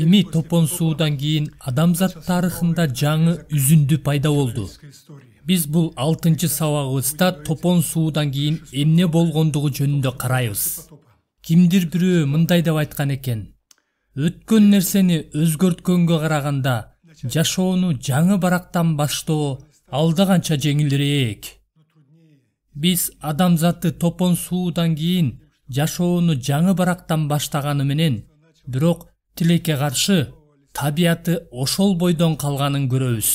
эми топон суудан кийин адамзат тарыхында жаңы үзүндү пайда болду биз бул алтынчы сабагыбызда топон суудан кийин эмне болгондугу жөнүндө карайбыз кимдир бирөө мындай деп айткан экен өткөн нерсени өзгөрткөнгө караганда жашоону жаңы барактан баштоо алда канча жеңилирээк биз адамзатты топон суудан кийин жашоону жаңы барактан баштаганы менен бирок тилекке каршы табияты ошол бойдон калганын көрөбүз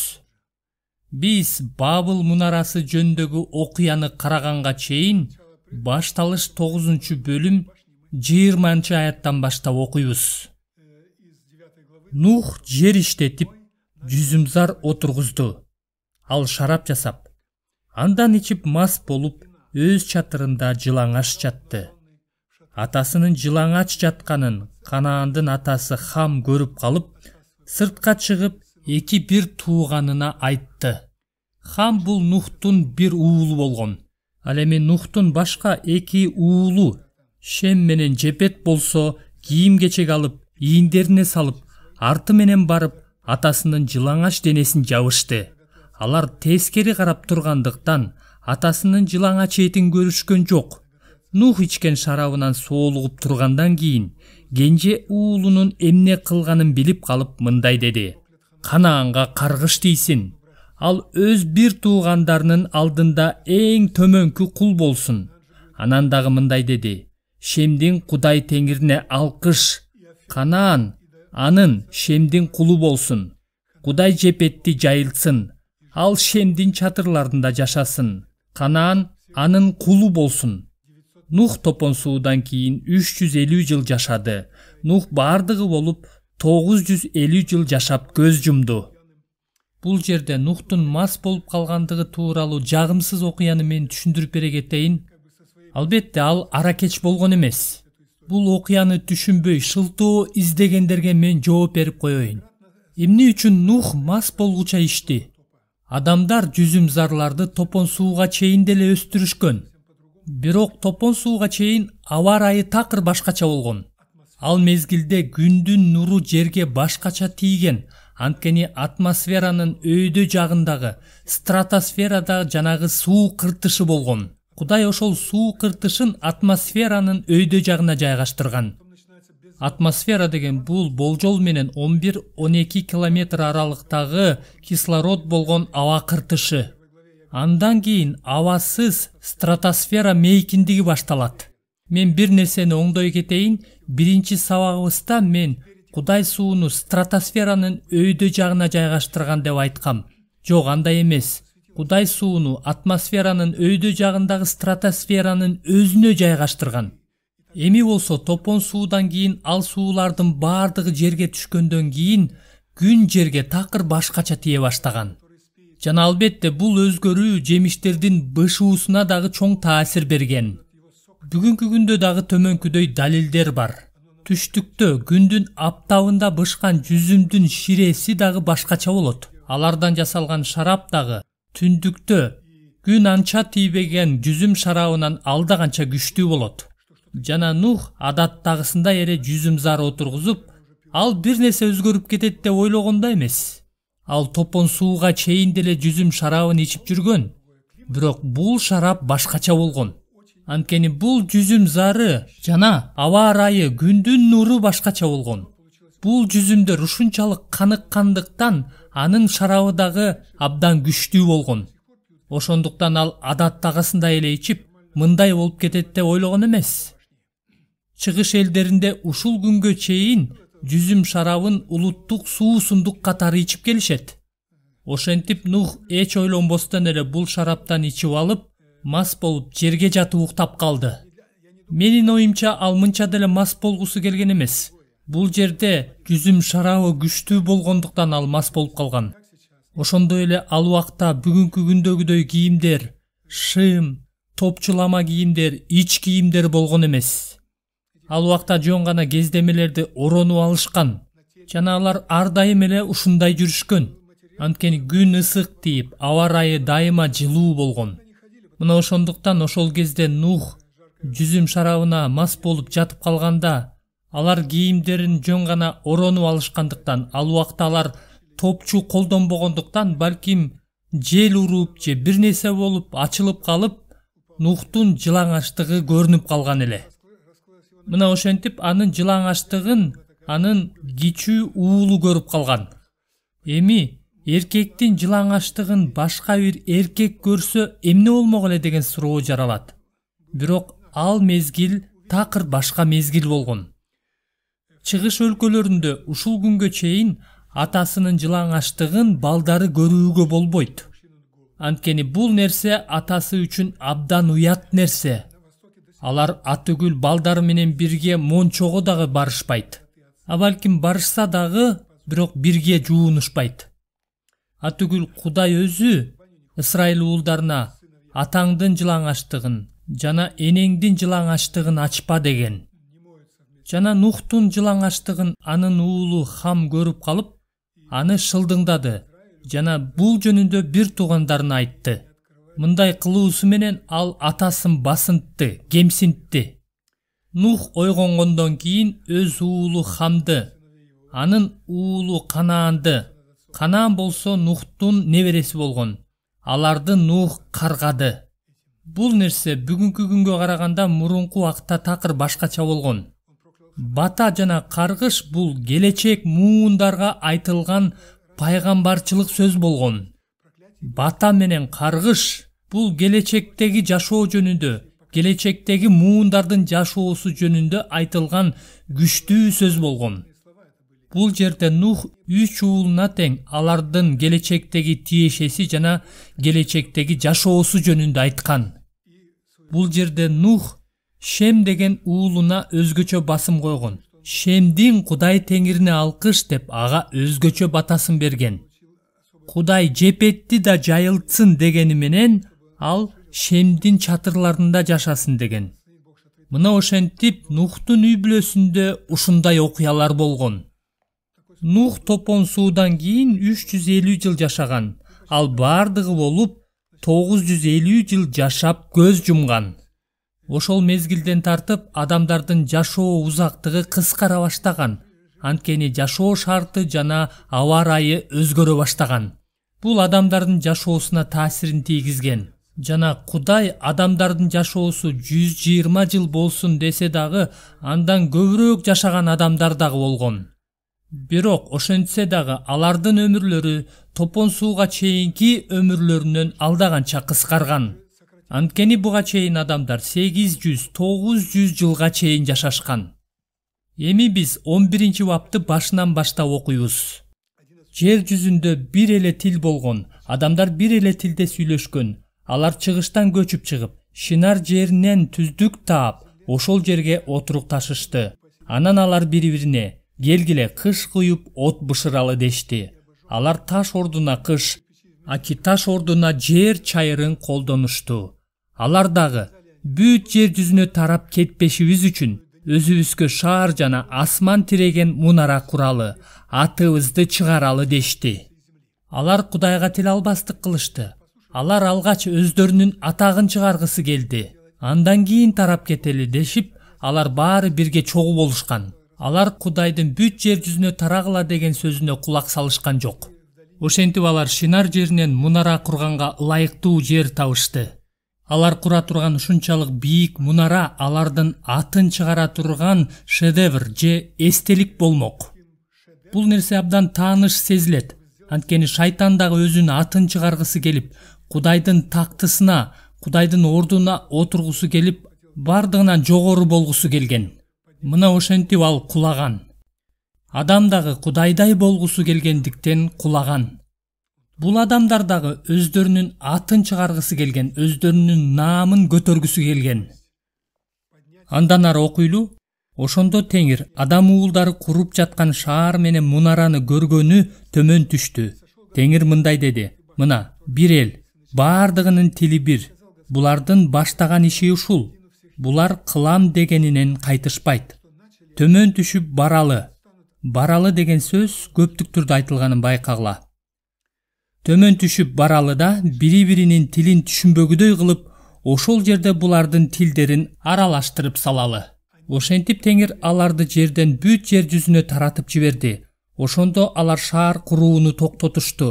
биз бабыл мунарасы жөнүндөгү окуяны караганга чейин башталыш тогузунчу бөлүм жыйырманчы аяттан баштап окуйбуз нух жер иштетип жүзүмзар отургузду ал шарап жасап андан ичип мас болуп өз чатырында жылаңач жатты атасынын жылаңач жатқанын канаандын атасы хам көріп қалып, сыртка чыгып эки бир тууганына айтты хам бұл нухтун бир уулу болгон ал эми нухтун башка эки уулу шем менен жепет болсо кийим кечек алып ийиндерине салып арты менен барып атасынын жылаңач денесин жабышты алар тескери карап тургандыктан атасынын жылаңач этин көрүшкөн жок нух ичкен шарабынан соолугуп тургандан кийин кенже уулунун эмне кылганын билип калып мындай деди канаанга каргыш тийсин ал өз бир туугандарынын алдында эң төмөнкү кул болсун анан дагы мындай деди шемдин кудай теңирине алкыш канаан анын шемдин кулу болсун кудай жепетти жайылсын ал шемдин чатырларында жашасын канаан анын кулу болсун нух топон суудан кийин үч жүз элүү жыл жашады нух баардыгы болуп тогуз жүз элүү жыл жашап көз жумду бул жерде нухтун мас болуп калгандыгы тууралуу жагымсыз окуяны мен түшүндүрүп бере кетейин албетте ал аракеч болгон эмес бул окуяны түшүнбөй шылтоо издегендерге мен жооп берип коеюн эмне үчүн нух мас болгуча ичти адамдар жүзүмзарларды топон сууга чейин деле өстүрүшкөн бирок топон сууга чейин аба ырайы такыр башкача болгон ал мезгилде күндүн нуру жерге башкача тийген анткени атмосферанын өйдө жагындагы стратосферада жанагы суу кыртышы болгон кудай ошол суу кыртышын атмосферанын өйдө жагына жайгаштырган атмосфера деген бул болжол менен он бир он эки километр аралыктагы кислород болгон аба кыртышы андан кийин абасыз стратосфера мейкиндиги башталат мен бир нерсени оңдой кетейин биринчи сабагыбызда мен кудай сууну стратосферанын өйдө жагына жайгаштырган деп айткам жок андай эмес кудай сууну атмосферанын өйдө жагындагы стратосферанын өзүнө жайгаштырган эми болсо топон суудан кийин ал суулардын баардыгы жерге түшкөндөн кийин күн жерге такыр башкача тие баштаган жана албетте бул өзгөрүү жемиштердин бышуусуна дагы чоң таасир берген бүгүнкү күндө дагы төмөнкүдөй далилдер бар түштүктө күндүн аптабында бышкан жүзүмдүн ширеси дагы башкача болот алардан жасалган шарап дагы түндүктө күн анча тийбеген жүзүм шарабынан алда канча күчтүү болот жана нух адаттагысындай эле жүзүмзар отургузуп ал бир нерсе өзгөрүп кетет деп ойлогон да эмес ал топон сууга чейин деле жүзүм шарабын ичип жүргөн бирок бул шарап башкача болгон анткени бул жүзүм зары жана аба ырайы күндүн нуру башкача болгон бул жүзүмдөр ушунчалык каныккандыктан анын шарабы дагы абдан күчтүү болгон ошондуктан ал адаттагысындай эле ичип мындай болуп кетет деп ойлогон эмес чыгыш элдеринде ушул күнгө чейин жүзүм шарабын улуттук суусундук катары ичип келишет ошентип нух эч ойлонбостон эле бул шараптан ичип алып мас болуп жерге жатып уктап калды менин оюмча ал мынча деле мас болгусу келген эмес бул жерде жүзүм шарабы күчтүү болгондуктан ал мас болуп калган ошондой эле ал убакта бүгүнкү күндөгүдөй кийимдер шым топчулама кийимдер ич кийимдер болгон эмес ал убакта жөн гана кездемелерди оронуп алышкан жана алар ар дайым эле ушундай жүрүшкөн анткени күн ысык тийип аба ырайы дайыма жылуу болгон мына ошондуктан ошол кезде нух жүзүм шарабына мас болуп жатып калганда алар кийимдерин жөн гана оронуп алышкандыктан ал убакта алар топчу колдонбогондуктан балким жел уруп же бир нерсе болуп ачылып калып нухтун жылаңачтыгы көрүнүп калган эле мына ошентип анын жылаңачтыгын анын кичүү уулу көрүп калган эми эркектин жылаңачтыгын башка бир эркек көрсө эмне болмок эле деген суроо жаралат бирок ал мезгил такыр башка мезгил болгон чыгыш өлкөлөрүндө ушул күнгө чейин атасынын жылаңачтыгын балдары көрүүгө болбойт анткени бул нерсе атасы үчүн абдан уят нерсе алар атүгүл балдары менен бирге мончого дагы барышпайт а балким барышса дагы бирок бирге жуунушпайт атүгүл кудай өзү ысрайыл уулдарына атаңдын жылаңачтыгын жана энеңдин жылаңачтыгын ачпа деген жана нухтун жылаңачтыгын анын уулу хам көрүп калып аны шылдыңдады жана бул жөнүндө бир туугандарына айтты мындай кылуусу менен ал атасын басынтты кемсинтти нух ойгонгондон кийин өз уулу хамды анын уулу канаанды канаан болсо нухтун небереси болгон аларды нух каргады бул нерсе бүгүнкү күнгө караганда мурунку убакта такыр башкача болгон бата жана каргыш бул келечек муундарга айтылган пайгамбарчылык сөз болгон бата менен каргыш бұл келечектеги жашоо жөнүндө келечектеги муундардын жашоосу жөнүндө айтылған күчтүү сөз болгон бул жерде нух үч уулуна тең алардын келечектеги тиешеси жана келечектеги жашоосу жөнүндө айткан бул жерде нух шем деген уулуна өзгөчө басым койгон шемдин кудай теңирине алкыш деп аға өзгөчө батасын берген кудай жепетти да жайылтсын дегени менен ал шемдин чатырларында жашасын деген мына ошентип нухтун үй бүлөсүндө ушундай окуялар болгон нух топон суудан кийин үч жүз элүү жыл жашаган ал баардыгы болуп тогуз жүз элүү жыл жашап көз жумган ошол мезгилден тартып адамдардын жашоо узактыгы кыскара баштаган анткени жашоо шарты жана аба ырайы өзгөрө баштаган бул адамдардын жашоосуна таасирин тийгизген жана кудай адамдардын жашоосу жүз жыйырма жыл болсун десе дагы андан көбүрөөк жашаган адамдар дагы болгон бирок ошентсе дагы алардын өмүрлөрү топон сууга чейинки өмүрлөрүнөн алда канча кыскарган анткени буга чейин адамдар сегиз жүз тогуз жүз жылга чейин жашашкан эми биз он биринчи бапты башынан баштап окуйбуз жер жүзүндө бир эле тил болгон адамдар бир эле тилде сүйлөшкөн алар чыгыштан көчүп чыгып шинар жеринен түздүк таап ошол жерге отурукташышты ташышты анан алар бири бирине келгиле кыш куюп от бышыралы дешти алар таш ордуна кыш таш ордуна жер чайырын колдонушту алар дагы бүт жер жүзүнө тарап кетпешибиз үчүн өзүбүзгө шаар жана асман тиреген мунара куралы атыбызды чыгаралы дешти алар кудайга тил албастык кылышты алар алгач өздөрүнүн атагын чыгаргысы келди андан кийин тарап кетели дешип алар баары бирге чогуу болушкан алар кудайдын бүт жер жүзүнө тарагыла деген сөзүнө кулак салышкан жок ошентип алар шинар жеринен мунара курганга ылайыктуу жер табышты алар кура турган ушунчалык бийик мунара алардын атын чыгара турган шедевр же эстелик болмок бул нерсе абдан тааныш сезилет анткени шайтан дагы өзүнүн атын чыгаргысы келип кудайдын тактысына кудайдын ордуна отургусу келип бардыгынан жогору болгусу келген мына ошентип ал кулаган адам дагы кудайдай болгусу келгендиктен кулаган бул адамдар дагы өздөрүнүн атын чыгаргысы келген өздөрүнүн наамын көтөргүсү келген андан ары окуйлу ошондо теңир адам уулдары куруп жаткан шаар менен мунараны көргөнү төмөн түштү теңир мындай деди мына бир эл баардыгынын тили бир булардын баштаган иши ушул булар кылам дегенинен кайтышпайт төмөн түшүп баралы баралы деген сөз көптүктөрдө айтылганын байкагыла төмөн түшүп баралы да бири биринин тилин түшүнбөгүдөй кылып ошол жерде булардын тилдерин аралаштырып салалы ошентип теңир аларды жерден бүт жер жүзүнө таратып жиберди ошондо алар шаар курууну токтотушту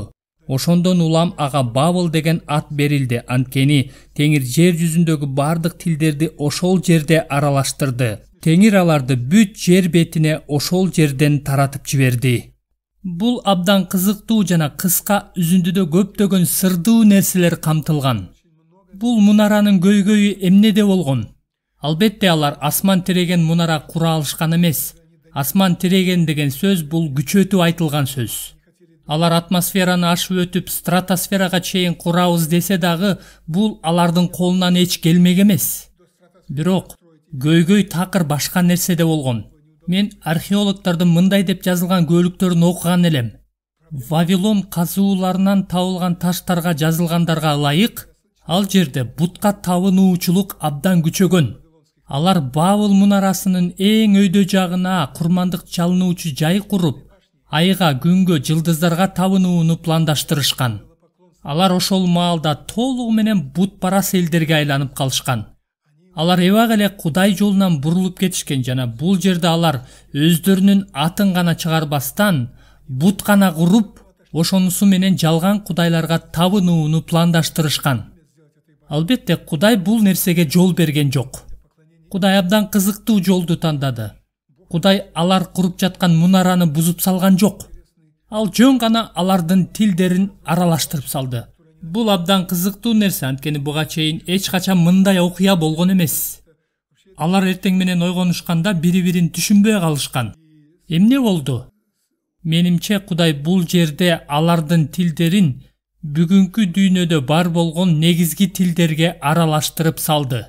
ошондон улам ага бабыл деген ат берилди анткени теңир жер жүзүндөгү бардык тилдерди ошол жерде аралаштырды теңир аларды бүт жер бетине ошол жерден таратып жиберди бул абдан кызыктуу жана кыска үзүндүдө көптөгөн сырдуу нерселер камтылган бул мунаранын көйгөйү эмнеде болгон албетте алар асман тиреген мунара кура алышкан эмес асман тиреген деген сөз бул күчөтүп айтылган сөз алар атмосфераны ашып өтүп стратосферага чейин курабыз десе дагы бул алардын колунан эч келмек эмес бирок көйгөй такыр башка нерседе болгон мен археологдордун мындай деп жазылган көөлүктөрүн окуган элем вавилон казууларынан табылган таштарга жазылгандарга ылайык ал жерде бутка табынуучулук абдан күчөгөн алар бабыл мунарасынын эң өйдө жагына курмандык чалынуучу жай куруп айга күнгө жылдыздарга табынууну пландаштырышкан алар ошол маалда толугу менен бут парас элдерге айланып калышкан алар эбак эле кудай жолунан бурулуп кетишкен жана бул жерде алар өздөрүнүн атын гана чыгарбастан бут гана куруп ошонусу менен жалган кудайларга табынууну пландаштырышкан албетте кудай бул нерсеге жол берген жок кудай абдан кызыктуу жолду тандады кудай алар куруп жаткан мунараны бузуп салган жок ал жөн гана алардын тилдерин аралаштырып салды бул абдан кызыктуу нерсе анткени буга чейин эч качан мындай окуя болгон эмес алар эртең менен ойгонушканда бири бирин түшүнбөй калышкан эмне болду менимче кудай бул жерде алардын тилдерин бүгүнкү дүйнөдө бар болгон негизги тилдерге аралаштырып салды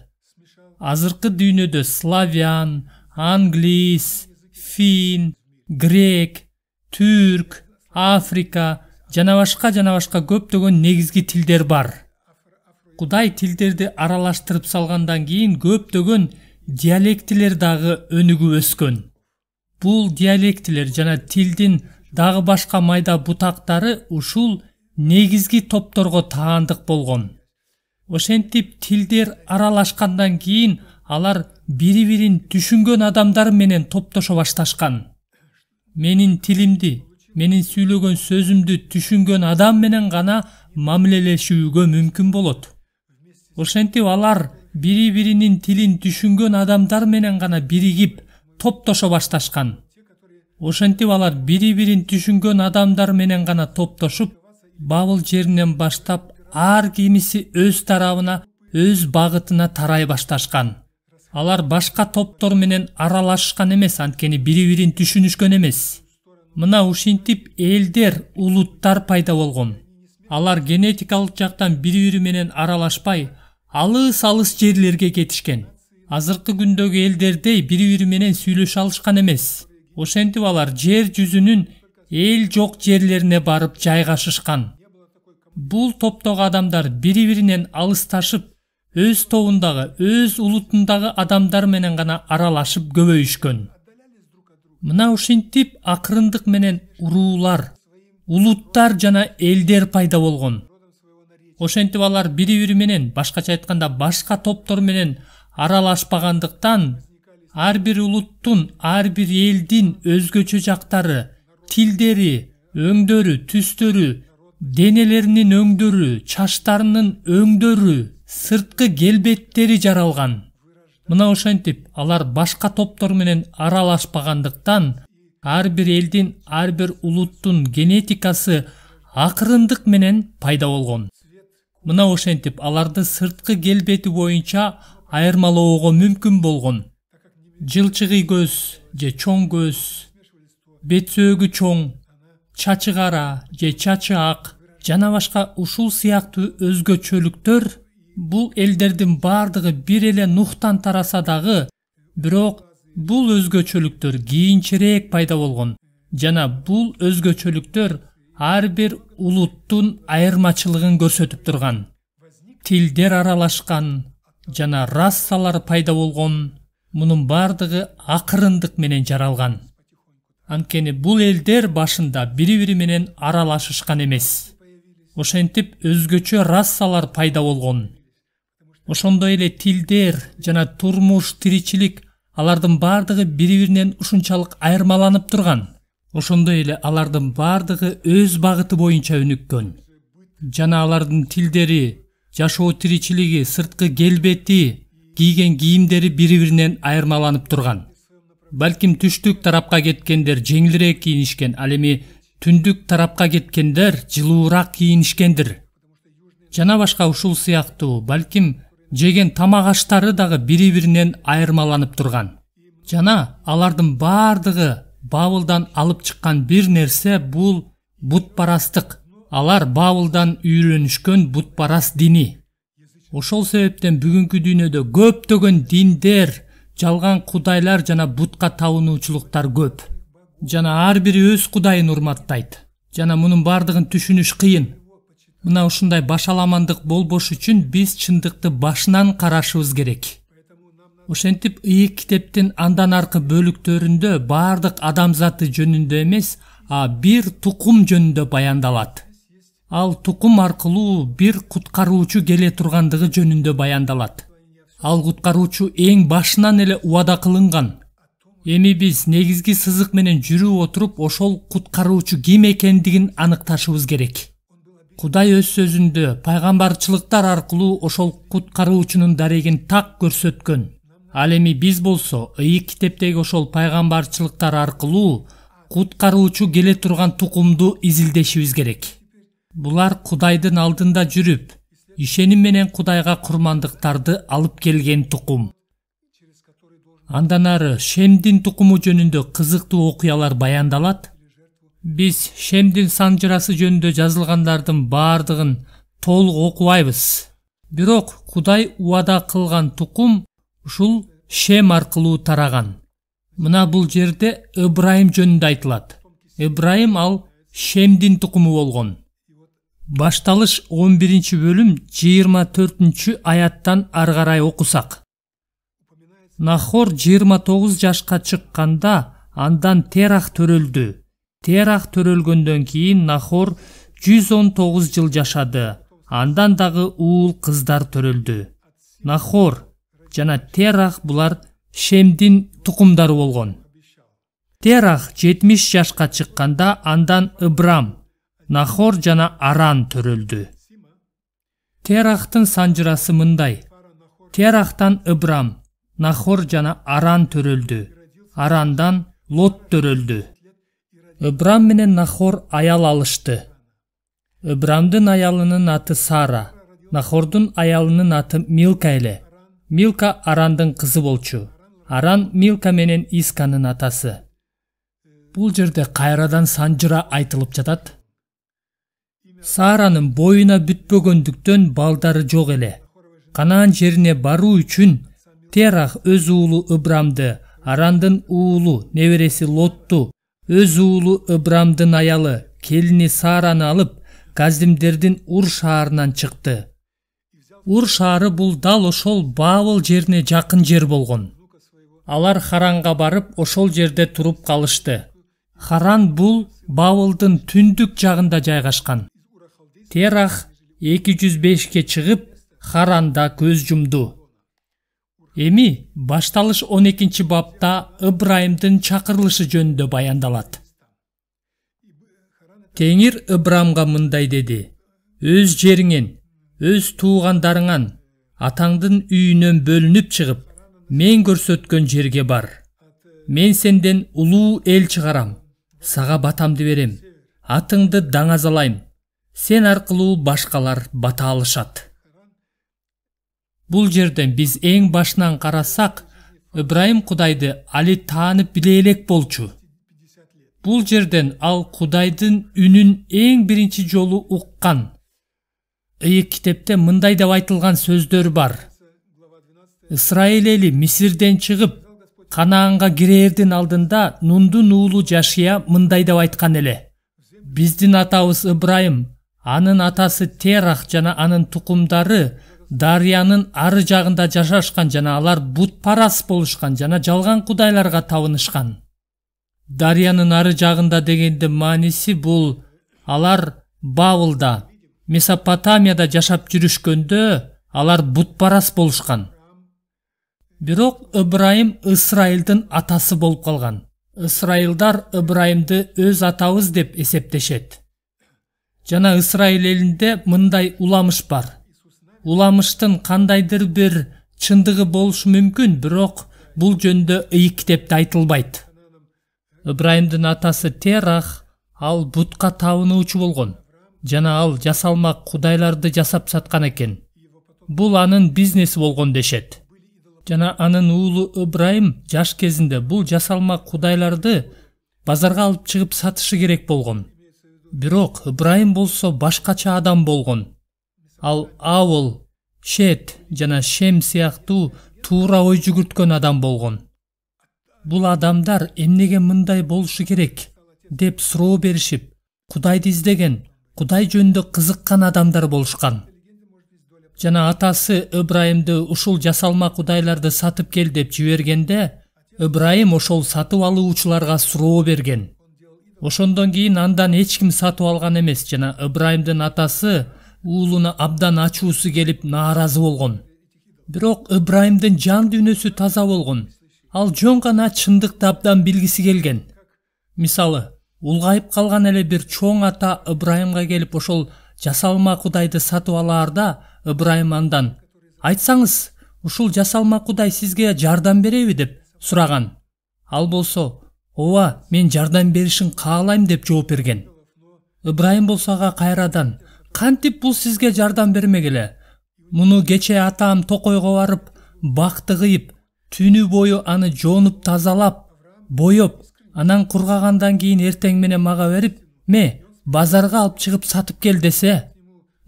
азыркы дүйнөдө славян англис фин грек түрк африка жана башка жана башка көптөгөн негизги тилдер бар кудай тилдерди аралаштырып салгандан кийин көптөгөн диалектилер дагы өнүгүп өскөн бул диалектилер жана тилдин дагы башка майда бутактары ушул негизги топторго таандык болгон ошентип тилдер аралашкандан кийин алар бири бирин түшүнгөн адамдар менен топтошо башташкан менин тилимди менин сүйлөгөн сөзүмдү түшүнгөн адам менен гана мамилелешүүгө мүмкүн болот ошентип алар бири биринин тилин түшүнгөн адамдар менен гана биригип топтошо башташкан ошентип алар бири бирин түшүнгөн адамдар менен гана топтошуп бабыл жеринен баштап ар кимиси өз тарабына өз багытына тарай башташкан алар башка топтор менен аралашкан эмес анткени бири бирин түшүнүшкөн эмес мына ушинтип элдер улуттар пайда болгон алар генетикалык жактан бири бири менен аралашпай алыс алыс жерлерге кетишкен азыркы күндөгү элдердей бири бири менен сүйлөшө алышкан эмес ошентип алар жер жүзүнүн эл жок жерлерине барып жайгашышкан бул топтогу адамдар бири биринен алысташып өз тобундагы өз улутундагы адамдар менен гана аралашып көбөйүшкөн мына ушинтип акырындык менен уруулар улуттар жана элдер пайда болгон ошентип алар бири бири менен башкача айтканда башка топтор менен аралашпагандыктан ар бир улуттун ар бир элдин өзгөчө жактары тилдери өңдөрү түстөрү денелеринин өңдөрү чачтарынын өңдөрү сырткы келбеттери жаралган мына ошентип алар башка топтор менен аралашпагандыктан ар бир элдин ар бир улуттун генетикасы акырындык менен пайда болгон мына ошентип аларды сырткы келбети боюнча айырмалоого мүмкүн болгон жылчыгый көз же чоң көз бет сөөгү чоң чачы кара же чачы ак жана башка ушул сыяктуу өзгөчөлүктөр бул элдердин бардыгы бир эле нухтан тараса дагы бирок бул өзгөчөлүктөр кийинчерээк пайда болгон жана бул өзгөчөлүктөр ар бир улуттун айырмачылыгын көрсөтүп турган тилдер аралашкан жана расалар пайда болгон мунун бардыгы акырындык менен жаралган анткени бул элдер башында бири бири менен аралашышкан эмес ошентип өзгөчө рассалар пайда болгон ошондой эле тилдер жана турмуш тиричилик алардын баардыгы бири биринен ушунчалык айырмаланып турган ошондой эле алардын баардыгы өз багыты боюнча өнүккөн жана алардын тилдери жашоо тиричилиги сырткы келбети кийген кийимдери бири биринен айырмаланып турган балким түштүк тарапка кеткендер жеңилирээк кийинишкен ал эми түндүк тарапка кеткендер жылуураак кийинишкендир жана башка ушул сыяктуу балким жеген тамак аштары дагы бири биринен айырмаланып турган жана алардын баардыгы бабылдан алып чыккан бир нерсе бул бутпарастык алар бабылдан үйрөнүшкөн бутпарас дини ошол себептен бүгүнкү дүйнөдө көптөгөн диндер жалган кудайлар жана бутка табынуучулуктар көп жана ар бири өз кудайын урматтайт жана мунун баардыгын түшүнүш кыйын мына ушундай башаламандык болбош үчүн биз чындыкты башынан карашыбыз керек ошентип ыйык китептин андан аркы бөлүктөрүндө баардык адамзаты жөнүндө эмес а бир тукум жөнүндө баяндалат ал тукум аркылуу бир куткаруучу келе тургандыгы жөнүндө баяндалат ал куткаруучу эң башынан эле убада кылынган эми биз негизги сызык менен жүрүп отуруп ошол куткаруучу ким экендигин аныкташыбыз керек кудай өз сөзүндө пайгамбарчылыктар аркылуу ошол куткаруучунун дарегин так көрсөткөн ал эми биз болсо ыйык китептеги ошол пайгамбарчылыктар аркылуу куткаруучу келе турган тукумду изилдешибиз керек булар кудайдын алдында жүрүп ишеним менен кудайга курмандыктарды алып келген тукум андан ары шемдин тукуму жөнүндө кызыктуу окуялар баяндалат биз шемдин санжырасы жөнүндө жазылгандардын баардыгын толук окубайбыз бирок кудай убада кылган тукум ушул шем аркылуу тараган мына бул жерде ыбрайым жөнүндө айтылат ыбрайым ал шемдин тукуму болгон башталыш он биринчи бөлүм жыйырма төртүнчү аяттан ары карай окусак нахор жыйырма тогуз жашка чыкканда андан терах төрөлдү терах төрөлгөндөн кийин нахор жүз он тогуз жыл жашады андан дагы уул кыздар төрөлдү нахор жана терах булар шемдин тукумдары болгон терах жетимиш жашка чыкканда андан ыбрам нахор жана аран төрөлдү терахтын санжырасы мындай терахтан ыбрам нахор жана аран төрөлдү арандан лот төрөлдү ыбрам менен нахор аял алышты ыбрамдын аялынын аты сара нахордун аялынын аты милка эле милка арандын кызы болчу аран милка менен исканын атасы бул жерде кайрадан санжыра айтылып жатат саранын боюна бүтпөгөндүктөн балдары жок эле канаан жерине баруу үчүн терах өз уулу ыбрамды арандын уулу небереси лотту өз уулу ыбрамдын аялы келини саараны алып газимдердин ур шаарынан чыкты ур шаары бул дал ошол бабыл жерине жакын жер болгон алар харанга барып ошол жерде туруп калышты харан бул бабылдын түндүк жагында жайгашкан терах эки жүз бешке чыгып харанда көз жумду эми башталыш 12 бапта ыбрайымдын чакырылышы жөнүндө баяндалат теңир ыбрамга мындай деди өз жериңен өз туугандарыңан атаңдын үйүнөн бөлүнүп чыгып мен көрсөткөн жерге бар мен сенден улуу эл чыгарам сага батамды берем атыңды даңазалайм сен аркылуу башкалар бата алышат бул жерден биз эң башынан карасак ыбрайым кудайды али таанып биле элек болчу бул жерден ал кудайдын үнүн эң биринчи жолу уккан ыйык китепте мындай деп айтылган сөздөр бар ысрайыл эли мисирден чыгып канаанга кирээрдин алдында нундун уулу жашия мындай деп айткан эле биздин атабыз ыбрайым анын атасы терах жана анын тукумдары дарыянын ары жағында жашашкан жана алар парас болушкан жана жалған құдайларға табынышкан дарыянын ары жағында дегенде мааниси бул алар бабылда месопотамияда жашап жүрүшкөндө алар бутпарас болушкан бирок ыбрайым ысрайылдын атасы болуп калган ысрайылдар ыбрайымды өз атабыз деп эсептешет жана ысрайыл элинде мындай уламыш бар уламыштын кандайдыр бир чындыгы болушу мүмкүн бирок бул жөнүндө ыйык китепте айтылбайт ыбрайымдын атасы терах ал бутка табынуучу болгон жана ал жасалма кудайларды жасап саткан экен бул анын бизнеси болгон дешет жана анын уулу ыбрайым жаш кезинде бул жасалма кудайларды базарга алып чыгып сатышы керек болгон бирок ыбрайым болсо башкача адам болгон ал ауыл шет жана шем сыяктуу туура ой жүгүрткөн адам болгон бул адамдар эмнеге мындай болушу керек деп суроо беришип кудайды издеген кудай жөнүндө кызыккан адамдар болушкан жана атасы ыбрайымды ушул жасалма кудайларды сатып кел деп жибергенде ыбрайым ошол сатып алуучуларга суроо берген ошондон кийин андан эч ким сатып алган эмес жана ыбрайымдын атасы уулуна абдан ачуусу келип нааразы болгон бирок ыбрайымдын жан дүйнөсү таза болгон ал жөн гана чындыкты абдан билгиси келген мисалы улгайып калган эле бир чоң ата ыбрайымга келип ошол жасалма кудайды сатып алаарда ыбрайым андан айтсаңыз ушул жасалма кудай сизге жардам береби деп сураган ал болсо ооба мен жардам беришин каалайм деп жооп берген ыбрайым болсо ага кайрадан кантип бул сизге жардам бермек эле муну кечээ атам токойго барып бакты кыйып түнү бою аны жоонуп тазалап боеп анан кургагандан кийин эртең менен мага берип ме базарга алып чыгып сатып кел десе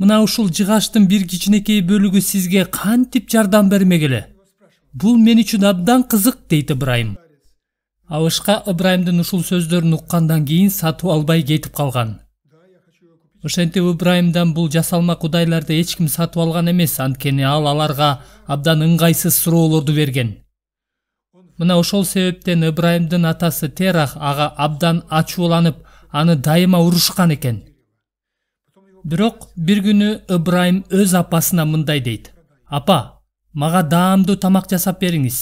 мына ушул жыгачтын бир кичинекей бөлүгү сизге кантип жардам бермек эле бул мен үчүн абдан кызык дейт ыбрайым абышка ыбрайымдын ушул сөздөрүн уккандан кийин сатып албай кетип калган ошентип ыбрайымдан бул жасалма кудайларды эч ким сатып алган эмес анткени ал аларга абдан ыңгайсыз суроолорду берген мына ошол себептен ыбрайымдын атасы терах ага абдан ачууланып аны дайыма урушкан экен бирок бир күнү ыбрайым өз апасына мындай дейт апа мага даамдуу тамак жасап бериңиз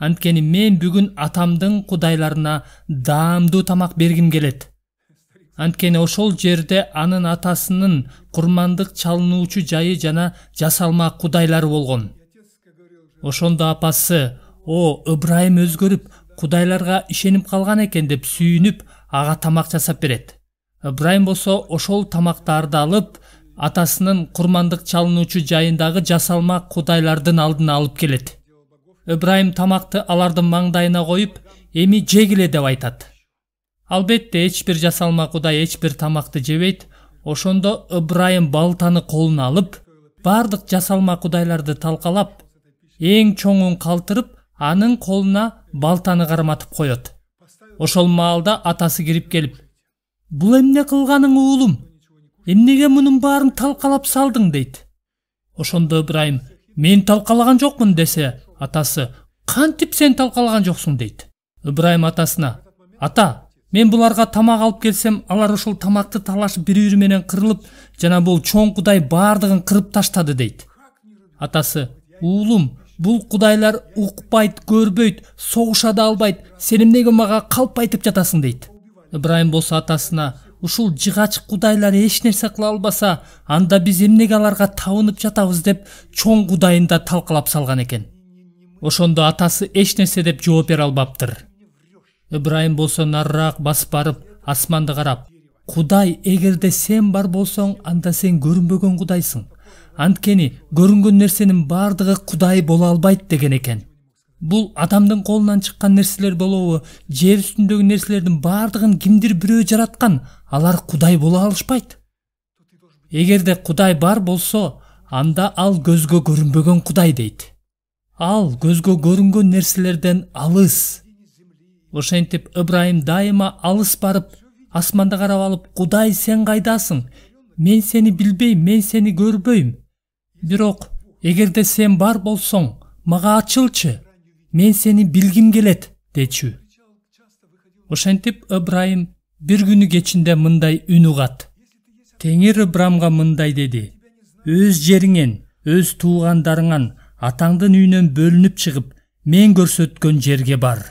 анткени мен бүгүн атамдын кудайларына даамдуу тамак бергим келет анткени ошол жерде анын атасынын курмандык чалынуучу жайы жана жасалма кудайлары болгон ошондо апасы о ыбрайым өзгөрүп кудайларга ишенип калган экен деп сүйүнүп ага тамак жасап берет ыбрайым болсо ошол тамактарды алып атасынын курмандык чалынуучу жайындагы жасалма кудайлардын алдына алып келет ыбрайым тамакты алардын маңдайына коюп эми жегиле деп айтат албетте эч бир жасалма кудай эч бир тамакты жебейт ошондо ыбрайым балтаны колуна алып бардык жасалма кудайларды талкалап эң чоңун калтырып анын колуна балтаны карматып коет ошол маалда атасы кирип келип бул эмне кылганың уулум эмнеге мунун баарын талкалап салдың дейт ошондо ыбрайым мен талкалаган жокмун десе атасы кантип сен талкалаган жоксуң дейт ыбрайым атасына ата мен буларга тамак алып келсем алар ошол тамакты талашып бири бири менен кырылып жана бул чоң кудай баардыгын кырып таштады дейт атасы уулум бул кудайлар укпайт көрбөйт согуша да албайт сен эмнеге мага калп айтып жатасың дейт ыбрайым болсо атасына ушул жыгач кудайлар эч нерсе кыла албаса анда биз эмнеге аларга табынып жатабыз деп чоң кудайын да талкалап салган экен ошондо атасы эч нерсе деп жооп бере албаптыр ыбрайым болса, нарырақ басып барып асманды қарап. Құдай, егерде сен бар болсаң, анда сен көрінбеген Құдайсың. анткени көрінген нерсенин бардығы құдай бола албайт деген екен. Бұл адамдың қолынан шыққан нерселер болуы, жер үстіндегі нерселердин бардығын кимдир біреу жаратқан, алар құдай бола алышпайт эгерде құдай бар болсо анда ал көзге көрінбеген құдай дейт ал көзгө көрінген нерселерден алыс ошентип ыбрайым дайыма алыс барып асманды карап алып кудай сен кайдасың мен сени билбейм мен сени көрбөйм бирок эгерде сен бар болсоң мага ачылчы мен сени билгим келет дечү ошентип ыбрайым бир күнү кечинде мындай үн угат теңир ыбраымга мындай деди өз жериңен өз туугандарыңан атаңдын үйүнөн бөлүнүп чыгып мен көрсөткөн жерге бар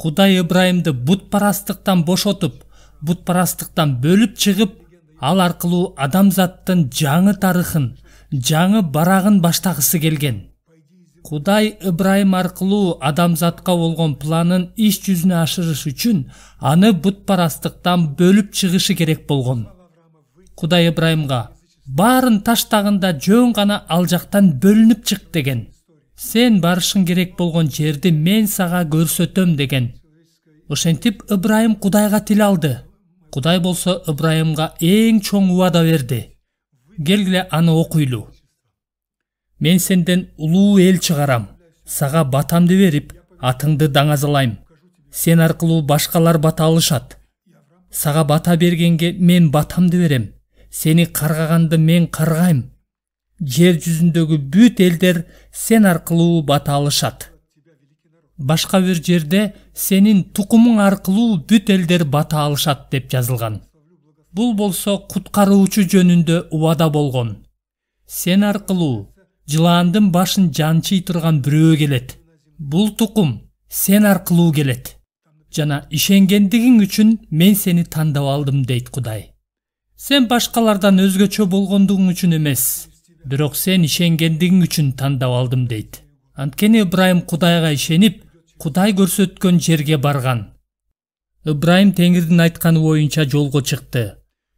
құдай ыбырайымды бұтпарастықтан бошотып бұтпарастықтан бөліп шығып ал арқылы адамзаттың жаңы тарихын жаңы барағын баштағысы келген құдай ыбырайым арқылы адамзатқа болған планын іс жүзіне ашырыш үшін аны бұтпарастықтан бөліп шығышы керек болған құдай ыбырайымға барын таштағында жөң ғана ал жақтан бөлініп шық деген сен барышың керек болған жерді мен саға көрсөтөм деген ошентип ыбрайым кудайга тил алды кудай болсо ыбрайымга эң чоң убада берди келгиле аны окуйлу мен сенден улуу эл чыгарам сага батамды берип атыңды даңазалайм сен аркылуу башкалар бата алышат сага бата бергенге мен батамды берем сени каргаганды мен каргайм жер жүзүндөгү бүт элдер сен аркылуу бата алышат башка бир жерде сенин тукумуң аркылуу бүт элдер бата алышат деп жазылган бул болсо куткаруучу жөнүндө убада болгон сен аркылуу жылаандын башын жанчый турган бирөө келет бул тукум сен аркылуу келет жана ишенгендигиң үчүн мен сени тандап алдым дейт кудай сен башкалардан өзгөчө болгондугуң үчүн эмес бирок сен ишенгендигиң үчүн тандап алдым дейт анткени ыбрайым кудайга ишенип кудай көрсөткөн жерге барган ыбрайым теңирдин айтканы боюнча жолго чыкты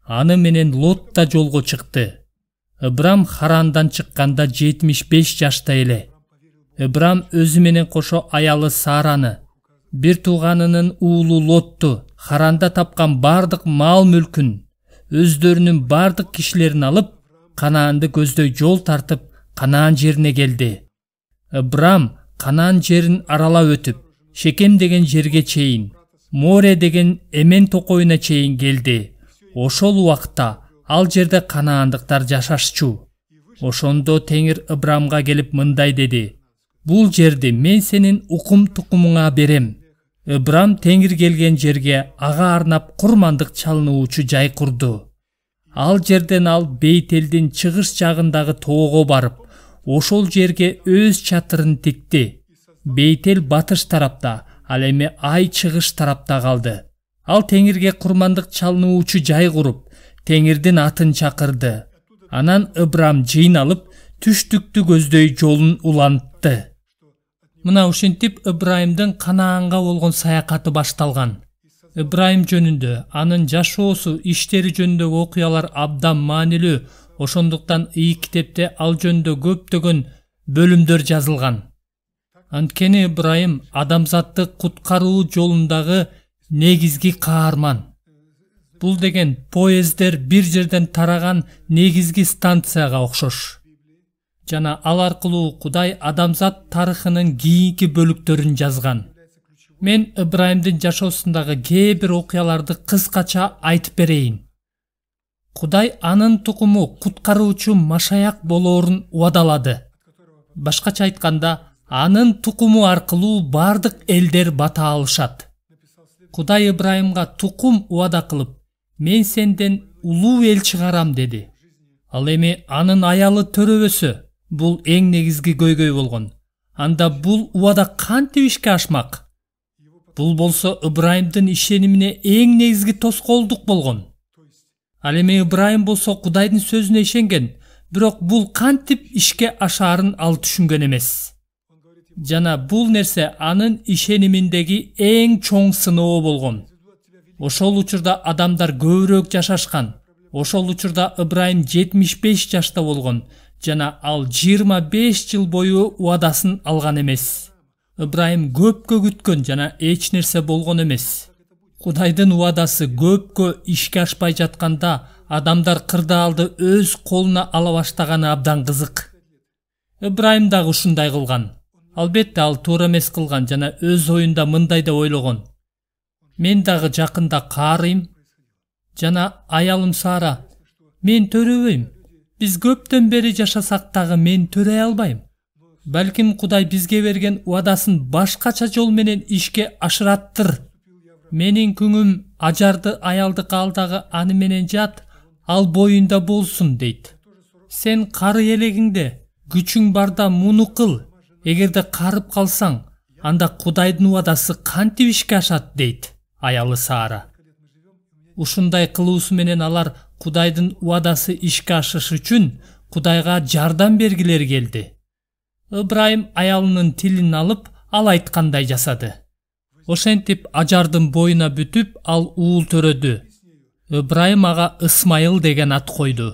аны менен лот да жолго чыкты ыбрам харандан чыкканда 75 жашта эле ыбрам өзү менен кошо аялы сараны, бир тууганынын уулу лотту харанда тапкан бардык мал мүлкүн өздөрүнүн бардык кишилерин алып канаанды көздөй жол тартып канаан жерине келди ыбраам канаан жерин аралап өтүп шекем деген жерге чейин море деген эмен токоюна чейин келди ошол убакта ал жерде канаандыктар жашашчу ошондо теңир ыбрамга келип мындай деди бул жерди мен сенин укум тукумуңа берем ыбрам теңир келген жерге ага арнап курмандык чалынуучу жай курду ал жерден ал бейтелдин чыгыш жагындагы тоого барып ошол жерге өз чатырын тикти бейтел батыш тарапта ал эми ай чыгыш тарапта калды ал теңирге курмандык чалынуучу жай куруп теңирдин атын чакырды анан ыбрам жыйналып түштүктү көздөй жолун улантты мына ушинтип ыбрайымдын канаанга болгон саякаты башталган ыбрайым жөнүндө анын жашоосу иштери жөнүндөгү окуялар абдан маанилүү ошондуктан ыйык китепте ал жөнүндө көптөгөн бөлүмдөр жазылган анткени ыбрайым адамзатты куткаруу жолундагы негизги каарман бул деген поезддер бир жерден тараган негизги станцияга окшош жана ал аркылуу кудай адамзат тарыхынын кийинки бөлүктөрүн жазган мен ыбрайымдын жашоосундагы кээ бир окуяларды кыскача айтып берейин кудай анын тукуму куткаруучу машаяк болоорун убадалады башкача айтканда анын тукуму аркылуу бардык элдер бата алышат кудай ыбрайымга тукум убада кылып мен сенден улуу эл чыгарам деди ал эми анын аялы төрөбөсү бул эң негизги көйгөй болгон анда бул убада кантип ишке ашмак бул болсо ыбрайымдын ишенимине эң негизги тоскоолдук болгон ал эми ыбрайым болсо кудайдын сөзүнө ишенген бирок бул кантип ишке ашаарын ал түшүнгөн эмес жана бул нерсе анын ишениминдеги эң чоң сыноо болгон ошол учурда адамдар көбүрөөк жашашкан ошол учурда ыбрайым жетимиш беш жашта болгон жана ал жыйырма беш жыл бою убадасын алган эмес ыбрайым көпкө күткөн жана эч нерсе болгон эмес кудайдын убадасы көпкө ишке ашпай жатканда адамдар кырдаалды өз колуна ала баштаганы абдан кызык ыбрайым дагы ушундай кылган албетте ал туура эмес кылган жана өз оюнда мындай деп ойлогон мен дагы жакында каарыйм жана аялым сара мен төрөбөйм биз көптөн бери жашасак дагы мен төрөй албайм Бәлкім Құдай бізге берген уадасын башкача жол менен ишке ашыраттыр Менің күңүм ажарды аялды алдағы аны менен жат ал бойында болсын, дейт сен қары елегіңде күчің барда муну қыл, эгерде қарып қалсаң, анда Құдайдың уадасы кантип ишке ашат дейт аялы саара ушундай кылуусу менен алар Құдайдың уадасы ішке ашышы үчүн Құдайға жардам бергілер келді. ыбрайым аялынын тилин алып ал айткандай жасады ошентип ажардын боюна бүтүп ал уул төрөдү ыбрайым ага ысмайыл деген ат койду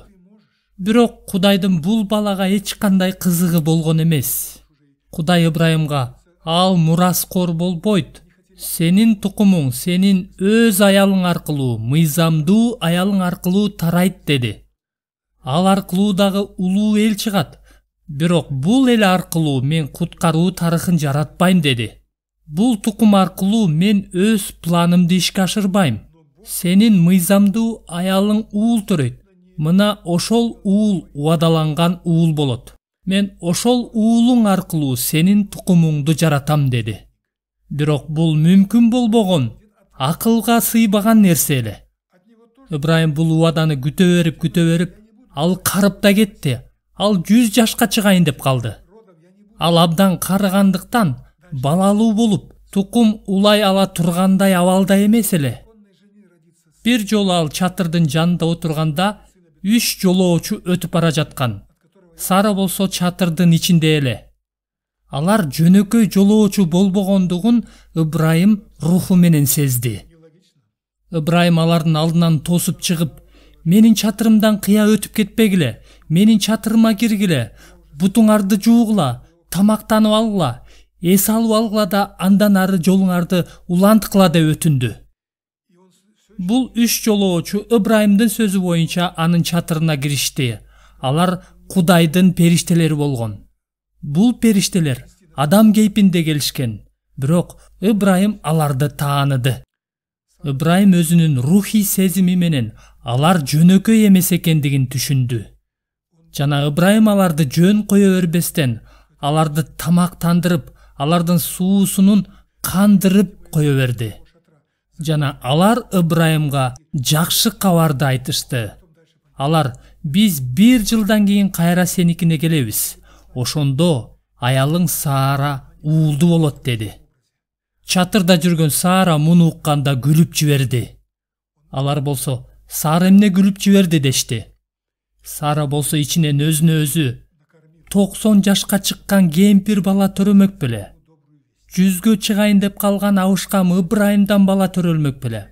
бирок кудайдын бул балага эч кандай кызыгы болгон эмес кудай ыбрайымга ал мураскор болбойт сенин тукумуң сенин өз аялың аркылуу мыйзамдуу аялың аркылуу тарайт деди ал аркылуу дагы улуу эл чыгат бирок бул эл аркылуу мен куткаруу тарыхын жаратпайм деди бул тукум аркылуу мен өз планымды ишке ашырбайм сенин мыйзамдуу аялың уул төрөйт мына ошол уул убадаланган уул болот мен ошол уулуң аркылуу сенин тукумуңду жаратам деди бирок бул мүмкүн болбогон акылга сыйбаган нерсе эле ыбрайым бул убаданы күтө берип күтө берип ал карып да кетти ал жүз жашка чыгайын деп калды ал абдан карыгандыктан балалуу болуп тукум улай ала тургандай абалда эмес эле бир жолу ал чатырдын жанында отурганда үч жолоочу өтүп бара жаткан сары болсо чатырдын ичинде эле алар жөнөкөй жолоочу болбогондугун ыбрайым руху менен сезди ыбрайым алардын алдынан тосуп чыгып менин чатырымдан кыя өтүп кетпегиле менин чатырыма киргиле бутуңарды жуугула тамактанып алгыла эс алып алгыла да андан ары жолуңарды уланткыла деп өтүндү бул үч жолоочу ыбрайымдын сөзү боюнча анын чатырына киришти алар кудайдын периштелери болгон бул периштелер адам кейпинде келишкен бирок ыбрайым аларды тааныды ыбрайым өзүнүн рухий сезими менен алар жөнөкөй эмес экендигин түшүндү жана ыбрайым аларды жөн кое бербестен аларды тамактандырып алардын суусунун кандырып кое берди жана алар ыбрайымга жакшы кабарды айтышты алар биз бир жылдан кийин кайра сеникине келебиз ошондо аялың саара уулду болот деди чатырда жүргөн саара муну укканда күлүп жиберди алар болсо саара эмне күлүп жиберди дешти сара болсо ичинен өзүнө өзү токсон жашка чыккан кемпир бала төрөмөк беле жүзгө чыгайын деп калган абышкам ыбрайымдан бала төрөлмөк беле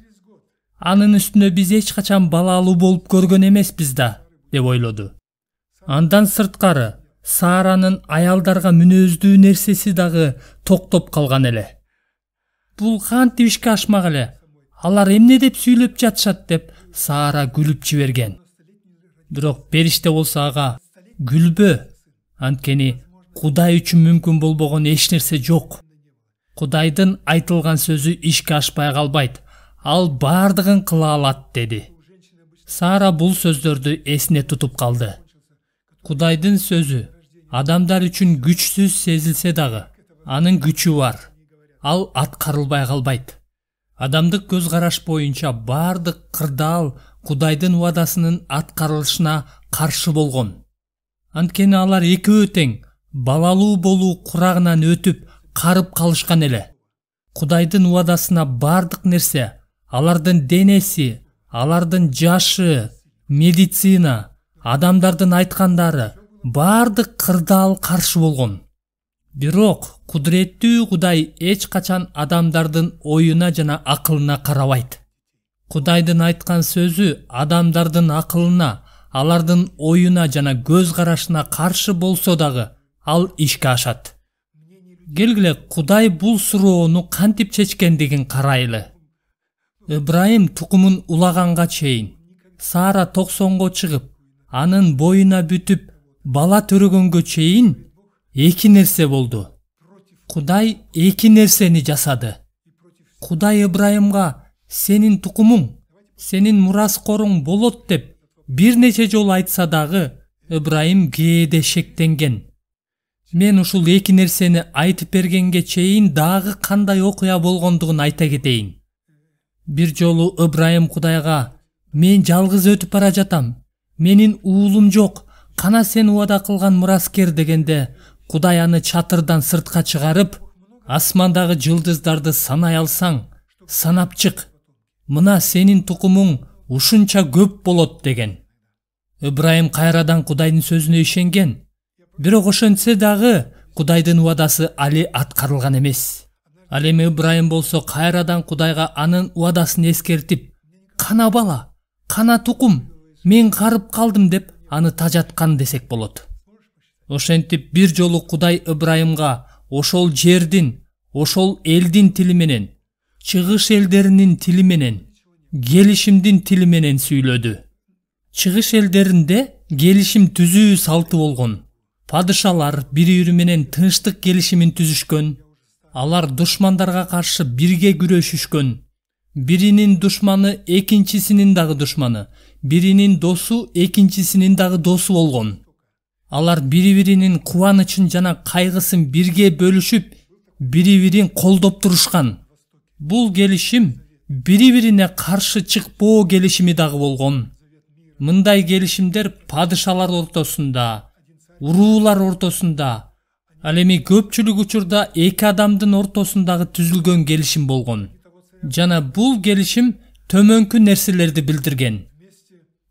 анын үстүнө биз эч качан балалуу болуп көргөн эмеспиз да деп ойлоду андан сырткары сааранын аялдарга мүнөздүү нерсеси дагы токтоп калган эле бул кантип ишке ашмак эле алар эмне деп сүйлөп жатышат деп саара күлүп жиберген бирок периште болсо ага күлбө анткени кудай үчүн мүмкүн болбогон эч нерсе жок кудайдын айтылган сөзү ишке ашпай калбайт ал бардыгын кыла алат деди сара бул сөздөрдү эсине тутуп калды кудайдын сөзү адамдар үчүн күчсүз сезилсе дагы анын күчү бар ал аткарылбай калбайт адамдык көз караш боюнча баардык кырдаал кудайдын убадасынын аткарылышына каршы болгон анткени алар экөө тең балалуу болуу курагынан өтүп карып калышкан эле кудайдын убадасына бардык нерсе алардын денеси алардын жашы медицина адамдардын айткандары баардык кырдаал каршы болгон бирок кудуреттүү кудай эч качан адамдардын оюна жана акылына карабайт кудайдын айткан сөзү адамдардын акылына алардын оюна жана көз карашына каршы болсо дагы ал ишке ашат келгиле кудай бул суроону кантип чечкендигин карайлы ыбрайым тукумун улаганга чейин саара токсонго чыгып анын боюна бүтүп бала төрөгөнгө чейин эки нерсе болду кудай эки нерсени жасады кудай ыбрайымга сенин тукумуң сенин мураскоруң болот деп бир нече жолу айтса дагы ыбрайым кээде шектенген мен ушул эки нерсени айтып бергенге чейин дагы кандай окуя болгондугун айта кетейин бир жолу ыбрайым кудайга мен жалгыз өтүп бара жатам менин уулум жок кана сен убада кылган мураскер дегенде кудай аны чатырдан сыртка чыгарып асмандагы жылдыздарды санай алсаң санап чык мына сенин тукумуң ушунча көп болот деген ыбрайым қайрадан кудайдын сөзіне ишенген бирок ошентсе дагы кудайдын убадасы али аткарылган эмес ал эми ыбрайым болсо кайрадан кудайга анын убадасын эскертип кана бала кана тукум мен карып калдым деп аны тажаткан десек болот ошентип бир жолу кудай ыбрайымга ошол жердин ошол элдин тили менен чыгыш элдеринин тили менен келишимдин тили менен сүйлөдү чыгыш элдеринде келишим түзүү салты болгон падышалар бири бири менен тынчтык келишимин түзүшкөн алар душмандарга каршы бирге күрөшүшкөн биринин душманы экинчисинин дагы душманы биринин досу экинчисинин дагы досу болгон алар бири биринин кубанычын жана кайгысын бирге бөлүшүп бири бирин колдоп турушкан бул келишим бири бирине каршы чыкпоо келишими дагы болгон мындай келишимдер падышалар ортосунда уруулар ортосунда ал эми көпчүлүк учурда эки адамдын ортосундагы түзүлгөн келишим болгон жана бул келишим төмөнкү нерселерди билдирген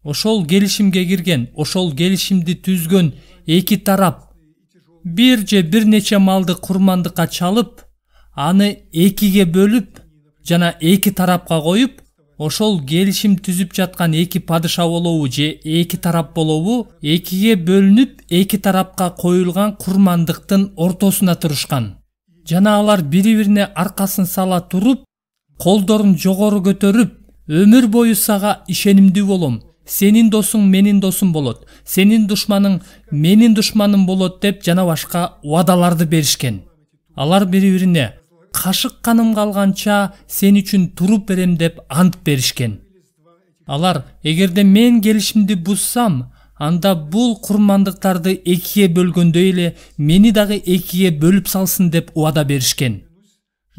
ошол келишимге кирген ошол келишимди түзгөн эки тарап бир же бир нече малды курмандыкка чалып аны экиге бөлүп жана эки тарапка коюп ошол келишим түзүп жаткан эки падыша болобу же эки тарап болобу экиге бөлүнүп эки тарапка коюлган курмандыктын ортосуна турушкан жана алар бири бирине аркасын сала туруп колдорун жогору көтөрүп өмүр бою сага ишенимдүү болом сенин досуң менин досум болот сенин душманың менин душманым болот деп жана башка убадаларды беришкен алар бири бирине кашык каным калганча сен үчүн туруп берем деп ант беришкен алар эгерде мен келишимди бузсам анда бул курмандыктарды экиге бөлгөндөй эле мени дагы экиге бөлүп салсын деп убада беришкен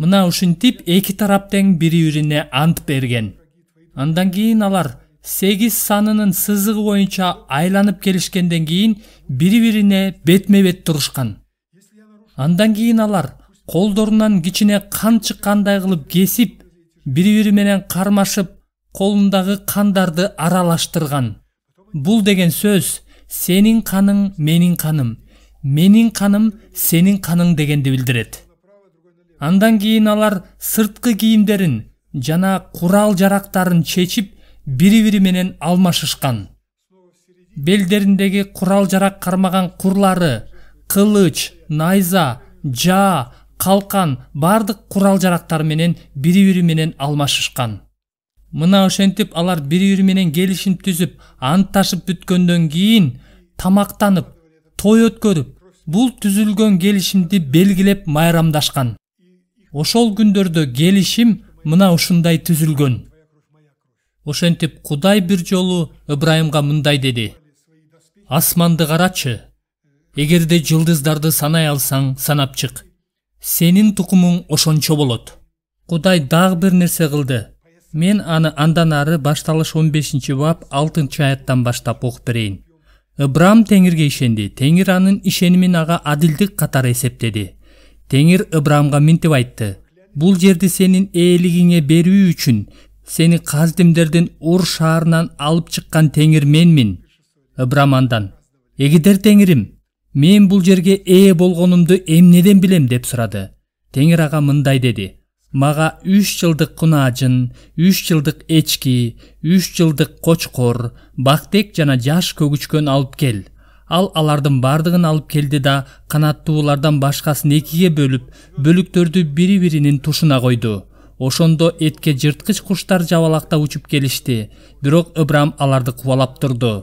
мына ушинтип эки тарап тең бири бирине ант берген андан кийин алар сегиз санынын сызыгы боюнча айланып келишкенден кийин бири бирине бетме бет турушкан андан кийин алар колдорунан кичине кан чыккандай кылып кесип бири бири менен кармашып колундагы кандарды аралаштырган бул деген сөз сенин каның менин каным менин каным сенин каның дегенди билдирет андан кийин алар сырткы кийимдерин жана курал жарактарын чечип бири бири менен алмашышкан белдериндеги курал жарак кармаган курлары кылыч найза жаа қалқан бардық құрал жарақтарменен бири бири менен алмашышкан мына ошентип алар бири бири менен келишим түзүп антташып бүткөндөн кийин тамактанып той өткөрүп бул түзүлгөн келишимди белгилеп майрамдашкан ошол күндөрдө келишим мына ушундай түзүлгөн ошентип кудай бир жолу ыбрайымга мындай деди асманды карачы эгерде жылдыздарды санай алсаң санап чык сенин тукумуң ошончо болот кудай дагы бир нерсе кылды мен аны андан ары башталыш 15 бап алтынчы аяттан баштап окуп берейин ыбрам теңирге ишенди теңир анын ишенимин ага адилдик катары эсептеди теңир ыбрамга минтип айтты бул жерди сенин ээлигиңе берүү үчүн сени каздимдердин ур шаарынан алып чыккан теңир менмин ыбрам андан эгидер теңирим мен бул жерге ээ болгонумду эмнеден билем деп сурады теңир ага мындай деди мага үч жылдык кунаажын үч жылдык эчки үч жылдык кочкор бактек жана жаш көгүчкөн алып кел ал алардын баардыгын алып келди да канаттуулардан башкасын экиге бөлүп бөлүктөрдү бири биринин тушуна койду ошондо этке жырткыч куштар жабалактап учуп келишти бирок ыбрам аларды кубалап турду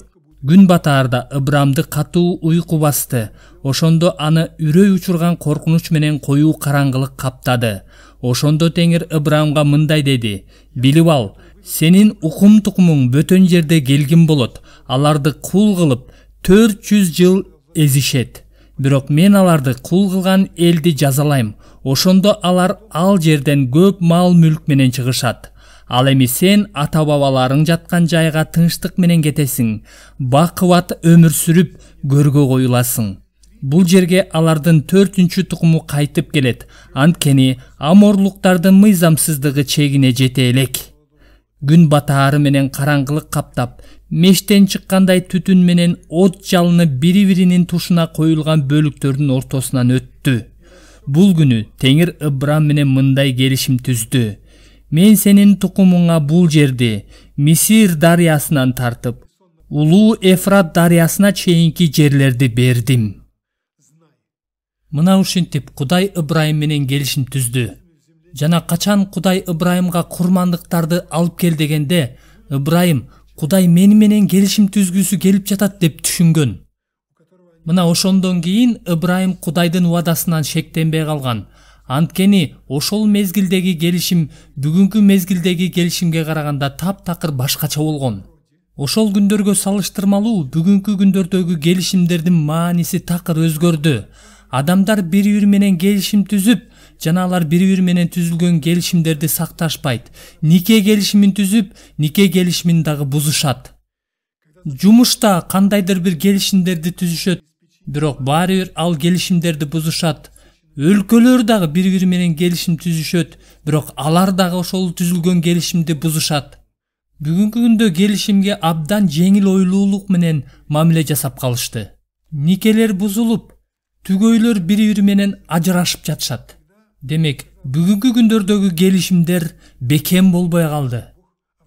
күн батаарда ыбрамды катуу уйку басты ошондо аны үрөй учурган коркунуч менен коюу караңгылык каптады ошондо теңир ыбрамга мындай деди билип ал сенин укум тукумуң бөтөн жерде келгин болот аларды кул кылып төрт жүз жыл эзишет бирок мен аларды кул кылган элди жазалайм ошондо алар ал жерден көп мал мүлк менен чыгышат ал эми сен ата бабаларың жаткан жайга тынчтык менен кетесиң бакыбат өмүр сүрүп көргө коюласың бул жерге алардын төртүнчү тукуму кайтып келет анткени аморлуктардын мыйзамсыздыгы чегине жете элек күн батаары менен караңгылык каптап мештен чыккандай түтүн менен от жалыны бири биринин тушуна коюлган бөлүктөрдүн ортосунан өттү бул күнү теңир ыбрам менен мындай келишим түздү мен сенин тукумуңа бул жерди мисир дарыясынан тартып улуу эфрат дарыясына чейинки жерлерди бердим мына ушинтип кудай ыбрайым менен келишим түздү жана качан кудай ыбрайымга курмандыктарды алып кел дегенде ыбрайым кудай мени менен келишим түзгүсү келип жатат деп түшүнгөн мына ошондон кийин ыбрайым кудайдын убадасынан шектенбей калган анткени ошол мезгилдеги келишим бүгүнкү мезгилдеги келишимге караганда таптакыр башкача болгон ошол күндөргө салыштырмалуу бүгүнкү күндөрдөгү келишимдердин мааниси такыр өзгөрдү адамдар бири бири менен келишим түзүп жана алар бири бири менен түзүлгөн келишимдерди сакташпайт нике келишимин түзүп нике келишимин дагы бузушат жумушта кандайдыр бир келишимдерди түзүшөт бирок баары бир ал келишимдерди бузушат өлкөлөр дагы бири бири менен келишим түзүшөт бирок алар дагы ошол түзүлгөн келишимди бузушат бүгүнкү күндө келишимге абдан жеңил ойлуулук менен мамиле жасап калышты никелер бузулуп түгөйлөр бири бири менен ажырашып жатышат демек бүгүнкү күндөрдөгү келишимдер бекем болбой калды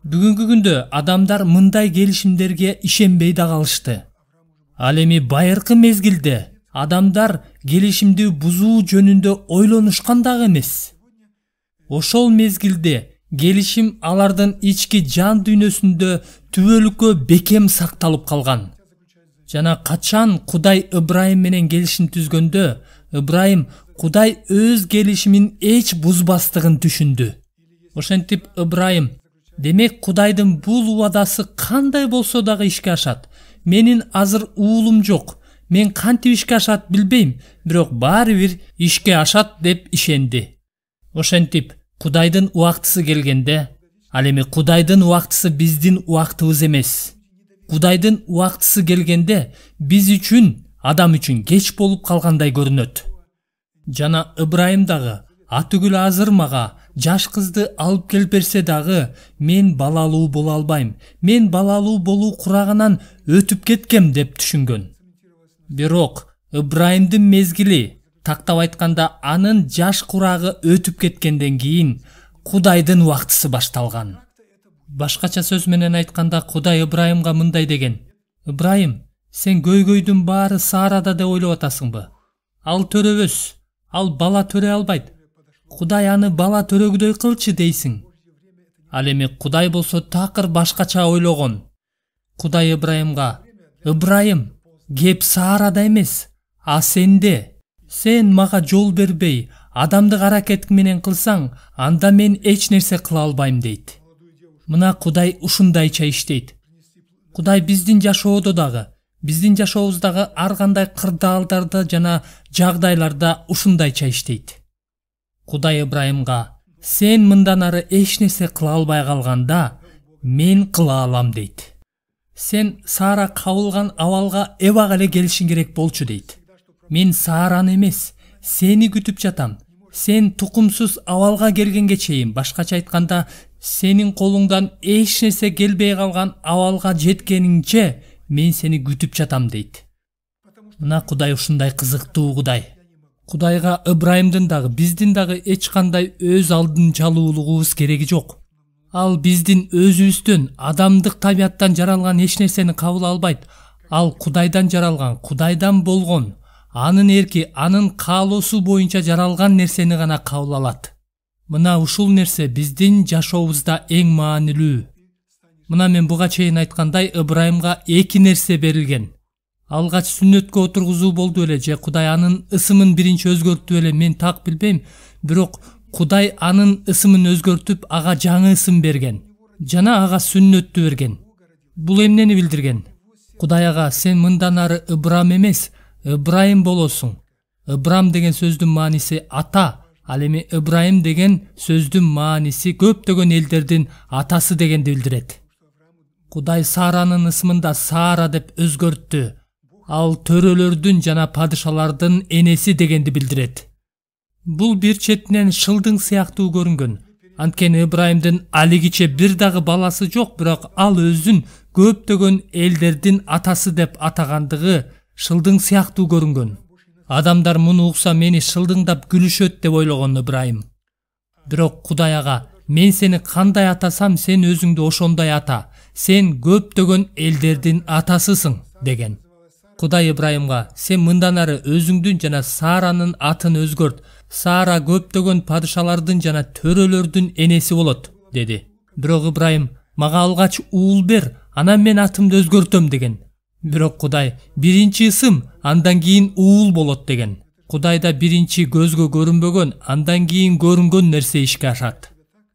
бүгүнкү күндө адамдар мындай келишимдерге ишенбей да калышты ал эми байыркы мезгилде адамдар келишимди бузуу жөнүндө ойлонушкан дагы эмес ошол мезгилде келишим алардын ички жан дүйнөсүндө түбөлүккө бекем сакталып калган жана качан кудай ыбрайым менен келишим түзгөндө ыбрайым кудай өз келишимин эч бузбастыгын түшүндү ошентип ыбрайым демек кудайдын бул убадасы кандай болсо дагы ишке ашат менин азыр уулум жок мен кантип ишке ашат билбейм бирок баары бир ишке ашат деп ишенди ошентип кудайдын убактысы келгенде ал эми кудайдын убактысы биздин убактыбыз эмес кудайдын убактысы келгенде биз үчүн адам үчүн кеч болуп калгандай көрүнөт жана ыбрайым дагы атүгүл азыр мага жаш кызды алып келип берсе дагы мен балалуу боло албайм мен балалуу болуу курагынан өтүп кеткем деп түшүнгөн бирок ыбрайымдын мезгили тактап айтканда анын жаш курагы өтүп кеткенден кийин кудайдын убактысы башталган башкача сөз менен айтканда кудай ыбрайымга мындай деген ыбрайым сен көйгөйдүн баары саарада деп ойлоп атасыңбы ал төрөбөс ал бала төрөй албайт кудай аны бала төрөгүдөй кылчы дейсиң ал эми кудай болсо такыр башкача ойлогон кудай ыбрайымга ыбрайым кеп саарада эмес а сенде сен мага жол бербей адамдык аракет менен кылсаң анда мен эч нерсе кыла албайм дейт мына кудай ушундайча иштейт кудай биздин жашоодо дагы биздин жашообуздагы ар кандай кырдаалдарда жана жагдайларда ушундайча иштейт кудай ыбрайымга сен мындан ары эч нерсе кыла албай калганда мен кыла алам дейт сен саара кабылган абалга эбак эле келишиң керек болчу дейт мен саараны эмес сени күтүп жатам сен тукумсуз абалга келгенге чейин башкача айтканда сенин колуңдан эч нерсе келбей калган абалга жеткениңче мен сени күтүп жатам дейт мына кудай ушундай кызыктуу кудай кудайга ыбрайымдын дагы биздин дагы эч кандай өз алдын алдынчалуулугубуз кереги жок ал биздин өзүбүздөн адамдык табияттан жаралган эч нерсени кабыл албайт ал кудайдан жаралган кудайдан болгон анын эрки анын каалоосу боюнча жаралган нерсени гана кабыл алат мына ушул нерсе биздин жашообузда эң маанилүү мына мен буга чейин айткандай ыбрайымга эки нерсе берилген алгач сүннөткө отургузуу болду беле же кудай анын ысымын биринчи өзгөрттү беле мен так билбейм бирок кудай анын ысымын өзгөртүп ага жаңы ысым берген жана ага сүннөттү берген бул эмнени билдирген кудай ага сен мындан ары ыбрам эмес ыбрайым болосуң ыбрам деген сөздүн мааниси ата ал эми ыбрайым деген сөздүн мааниси көптөгөн элдердин атасы дегенди билдирет кудай сааранын ысымын да саара деп өзгөрттү ал төрөлөрдүн жана падышалардын энеси дегенди билдирет бул бир четинен шылдың сыяктуу көрүнгөн анткени ыбрайымдын алигиче бир дагы баласы жок бирок ал өзүн көптөгөн элдердин атасы деп атагандыгы шылдың сыяктуу көрүнгөн адамдар муну укса мени шылдыңдап күлүшөт деп ойлогон ыбрайым бирок кудай ага мен сени кандай атасам сен өзүңдү ошондой ата сен көптөгөн элдердин атасысың деген кудай ыбрайымга сен мындан ары өзүңдүн жана сааранын атын өзгөрт саара көптөгөн падышалардын жана төрөлөрдүн энеси болот деди бирок ыбрайым мага алгач уул бер анан мен атымды өзгөртөм деген бирок кудай биринчи ысым андан кийин уул болот деген кудайда биринчи көзгө көрүнбөгөн андан кийин көрүнгөн нерсе ишке ашат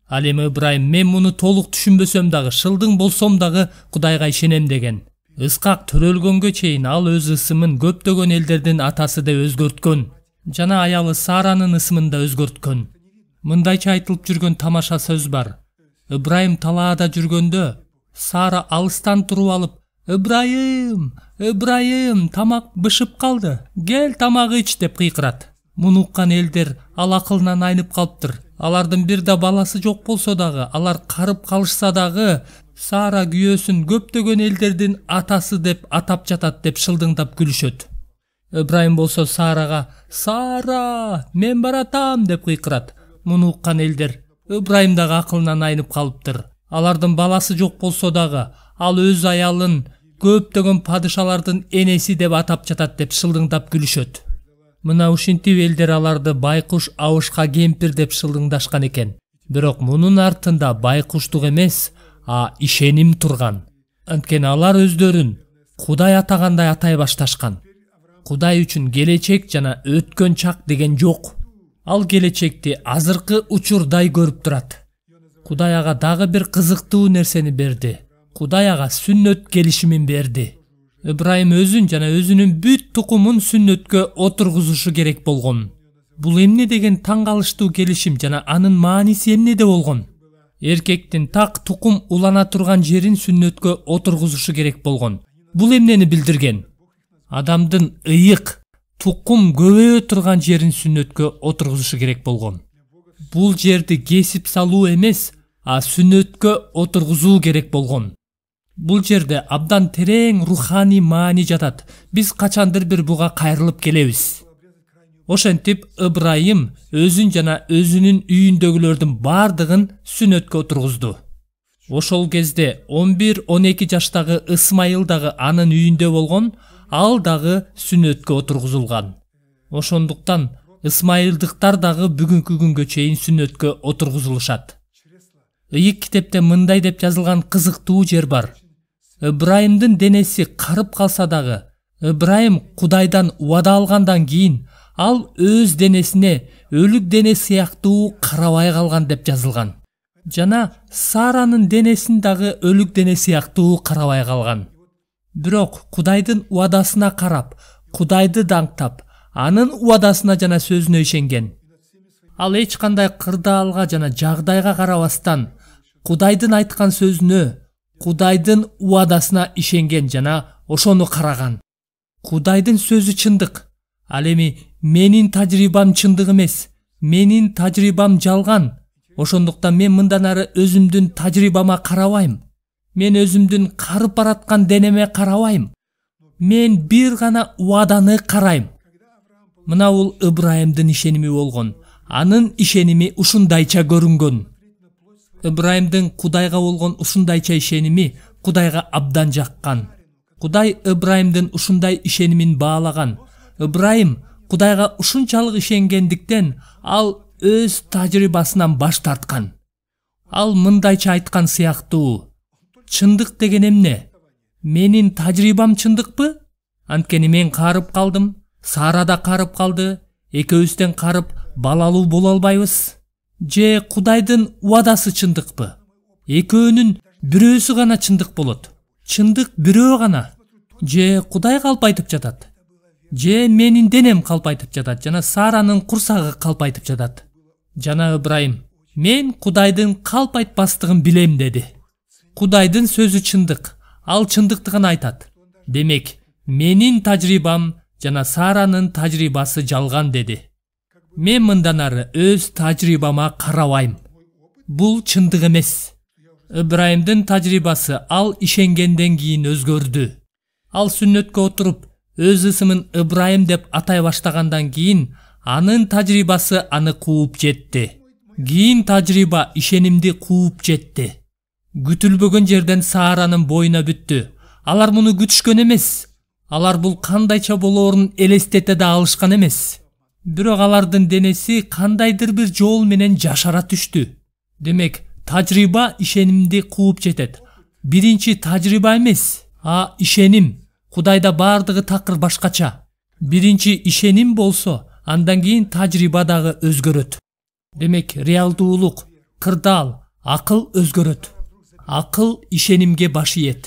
ал эми ыбрайым мен муну толук түшүнбөсөм дагы шылдың болсом дагы кудайга ишенем деген ыскак төрөлгөнгө чейин ал өз ысымын көптөгөн элдердин атасы деп өзгөрткөн жана аялы саранын ысымын да өзгөрткөн мындайча айтылып жүргөн тамаша сөз бар ыбрайым талаада жүргөндө сара алыстан туруп алып ыбрайым ыбрайым тамак бышып калды кел тамак ич деп кыйкырат муну уккан элдер ал акылынан айнып калыптыр алардын бир да баласы жок болсо дагы алар карып калышса дагы сара күйөөсүн көптөгөн элдердин атасы деп атап жатат деп шылдыңдап күлүшөт ыбрайым болсо Сараға, сара мен баратам деп кыйкырат муну уккан элдер ыбрайым дагы акылынан айнып калыптыр алардын баласы жок болсо дагы ал өз аялын көптөгөн падышалардын энеси деп атап жатат деп шылдыңдап күлүшөт мына ушинтип элдер аларды байкуш абышка кемпир деп шылдыңдашкан экен бирок мунун артында байкуштук эмес а ишеним турган анткени алар өздөрүн кудай атагандай атай башташкан кудай үчүн келечек жана өткөн чак деген жок ал келечекти азыркы учурдай көрүп турат кудай ага дагы бир кызыктуу нерсени берди кудай ага сүннөт келишимин берди ыбрайым өзүн жана өзүнүн бүт тукумун сүннөткө отургузушу керек болгон бул эмне деген таң калыштуу келишим жана анын мааниси эмнеде болгон эркектин так тукум улана турган жерин сүннөткө отургузушу керек болгон бул эмнени билдирген адамдын ыйык тукум көбөйө турган жерин сүннөткө отургузушу керек болгон бул жерди кесип салуу эмес а сүннөткө отургузуу керек болгон бул жерде абдан терең руханий маани жатат биз качандыр бир буга кайрылып келебиз ошентип ыбрайым өзүн жана өзүнүн үйүндөгүлөрдүн баардыгын сүннөткө отургузду ошол кезде он бир он эки жаштагы ысмайыл дагы анын үйүндө болгон ал дагы сүннөткө отургузулган ошондуктан ысмайылдыктар дагы бүгүнкү күнгө чейин сүннөткө отургузулушат ыйык китепте мындай деп жазылган кызыктуу жер бар ыбрайымдын денеси карып калса дагы ыбрайым кудайдан убада алгандан кийин ал өз денесине өлүк дене сыяктуу карабай калган деп жазылган жана саранын денесин дагы өлүк дене сыяктуу карабай калган бирок кудайдын убадасына карап кудайды даңктап анын убадасына жана сөзүнө ишенген ал эч кандай кырдаалга жана жагдайга карабастан кудайдын айткан сөзүнө кудайдын убадасына ишенген жана ошону караган кудайдын сөзү чындык ал эми менин тажрыйбам чындык эмес менин тажрыйбам жалган ошондуктан мен мындан ары өзүмдүн тажрыйбама карабайм мен өзүмдүн карып бараткан денеме карабайм мен бир гана убаданы карайм мына бул ыбрайымдын ишеними болгон анын ишеними ушундайча көрүнгөн ыбрайымдын кудайга болгон ушундайча ишеними кудайга абдан жаккан кудай ыбрайымдын ушундай ишенимин баалаган ыбрайым кудайга ушунчалык ишенгендиктен ал өз тажрыйбасынан баш тарткан ал мындайча айткан сыяктуу чындық деген эмне менин тажрыйбам чындыкпы анткени мен карып калдым сара да карып калды экөөбүз тең карып балалуу боло албайбыз же кудайдын убадасы чындыкпы экөөнүн бирөөсү гана чындык болот чындык бирөө гана же кудай калп айтып жатат же менин денем калп айтып жатат жана саранын курсагы калп айтып жатат жана ыбрайым мен кудайдын калп айтпастыгын билем деди кудайдын сөзі чындык ал чындыкты гана айтат демек менин тажрыйбам жана саранын тажрыйбасы жалған деді. мен мындан ары өз тажрыйбама карабайм Бұл чындык эмес ыбрайымдын тажрыйбасы ал ишенгенден кийин өзгөрдү ал сүннөткө отырып, өз ысымын ыбрайым деп атай баштагандан кейін, анын тажрыйбасы аны қуып жетти кийин тажрыйба ишенимди кууп жетти күтүлбөгөн жерден сааранын боюна бүттү алар муну күтүшкөн эмес алар бул кандайча болоорун элестете да алышкан эмес бирок алардын денеси кандайдыр бир жол менен жашара түштү демек тажрыйба ишенимди кууп жетет биринчи тажрыйба эмес а ишеним кудайда бардыгы такыр башкача биринчи ишеним болсо андан кийин тажрыйба дагы өзгөрөт демек реалдуулук кырдаал акыл өзгөрөт акыл ишенимге баш ийет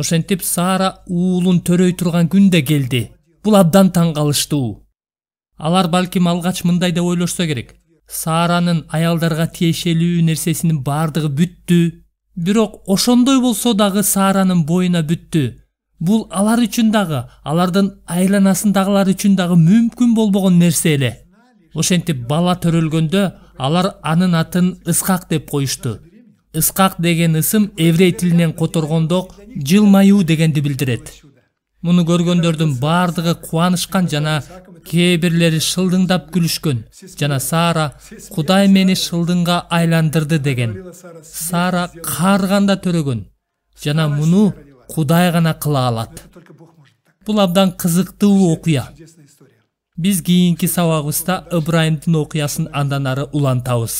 ошентип саара уулун төрөй турган күн да келди бул абдан таң калыштуу алар балким алгач мындай деп ойлошсо керек сааранын аялдарга тиешелүү нерсесинин баардыгы бүттү бирок ошондой болсо дагы сааранын боюна бүттү бул алар үчүн дагы алардын айланасындагылар үчүн дагы мүмкүн болбогон нерсе эле ошентип бала төрөлгөндө алар анын атын исхак деп коюшту ысқақ деген ысым еврей тілінен которгондо жылмаюу дегенди билдирет муну көргөндөрдүн бардығы кубанышкан жана кээ бирлери шылдыңдап күлүшкөн жана сара кудай мени шылдыңга айландырды деген сара қарғанда төрөгөн жана муну кудай гана кыла алат бул абдан кызыктуу окуя биз кийинки сабагыбызда ыбрайымдын окуясын андан ары улантабыз